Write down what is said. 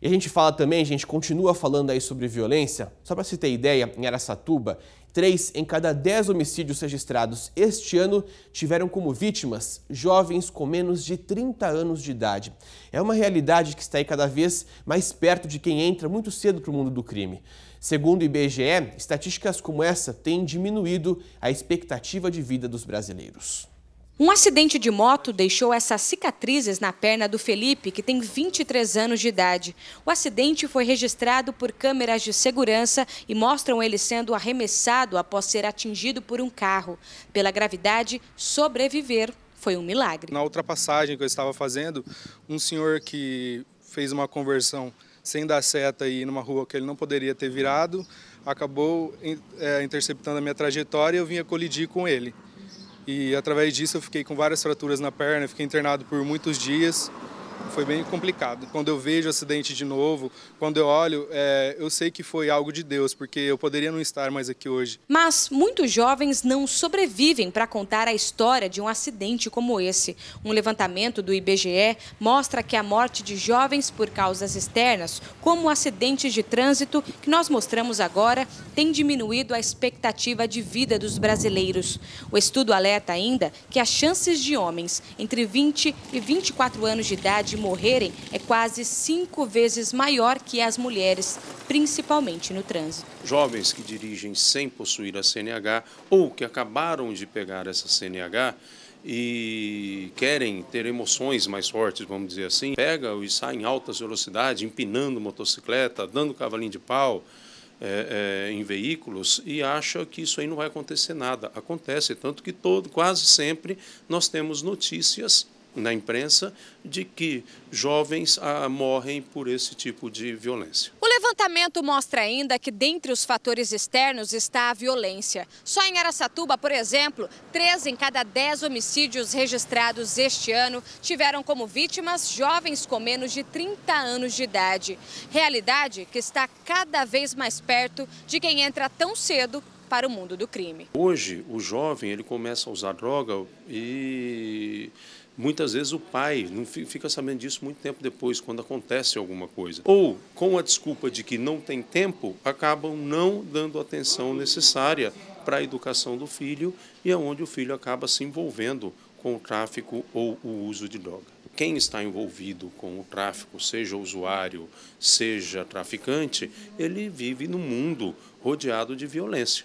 E a gente fala também, a gente continua falando aí sobre violência. Só para você ter ideia, em Aracatuba, 3 em cada 10 homicídios registrados este ano tiveram como vítimas jovens com menos de 30 anos de idade. É uma realidade que está aí cada vez mais perto de quem entra muito cedo para o mundo do crime. Segundo o IBGE, estatísticas como essa têm diminuído a expectativa de vida dos brasileiros. Um acidente de moto deixou essas cicatrizes na perna do Felipe, que tem 23 anos de idade. O acidente foi registrado por câmeras de segurança e mostram ele sendo arremessado após ser atingido por um carro. Pela gravidade, sobreviver foi um milagre. Na ultrapassagem que eu estava fazendo, um senhor que fez uma conversão sem dar seta e numa rua que ele não poderia ter virado, acabou eh, interceptando a minha trajetória e eu vinha colidir com ele. E através disso eu fiquei com várias fraturas na perna, fiquei internado por muitos dias foi bem complicado. Quando eu vejo o acidente de novo, quando eu olho, é, eu sei que foi algo de Deus, porque eu poderia não estar mais aqui hoje. Mas muitos jovens não sobrevivem para contar a história de um acidente como esse. Um levantamento do IBGE mostra que a morte de jovens por causas externas, como acidentes de trânsito, que nós mostramos agora, tem diminuído a expectativa de vida dos brasileiros. O estudo alerta ainda que as chances de homens entre 20 e 24 anos de idade de morrerem é quase cinco vezes maior que as mulheres, principalmente no trânsito. Jovens que dirigem sem possuir a CNH ou que acabaram de pegar essa CNH e querem ter emoções mais fortes, vamos dizer assim, pegam e saem em altas velocidades, empinando motocicleta, dando cavalinho de pau, é, é, em veículos e acha que isso aí não vai acontecer nada. Acontece, tanto que todo, quase sempre nós temos notícias na imprensa de que jovens ah, morrem por esse tipo de violência. O levantamento mostra ainda que dentre os fatores externos está a violência. Só em Aracatuba, por exemplo, três em cada 10 homicídios registrados este ano tiveram como vítimas jovens com menos de 30 anos de idade. Realidade que está cada vez mais perto de quem entra tão cedo para o mundo do crime. Hoje, o jovem ele começa a usar droga e Muitas vezes o pai não fica sabendo disso muito tempo depois, quando acontece alguma coisa. Ou, com a desculpa de que não tem tempo, acabam não dando a atenção necessária para a educação do filho e é onde o filho acaba se envolvendo com o tráfico ou o uso de droga. Quem está envolvido com o tráfico, seja usuário, seja traficante, ele vive num mundo rodeado de violência.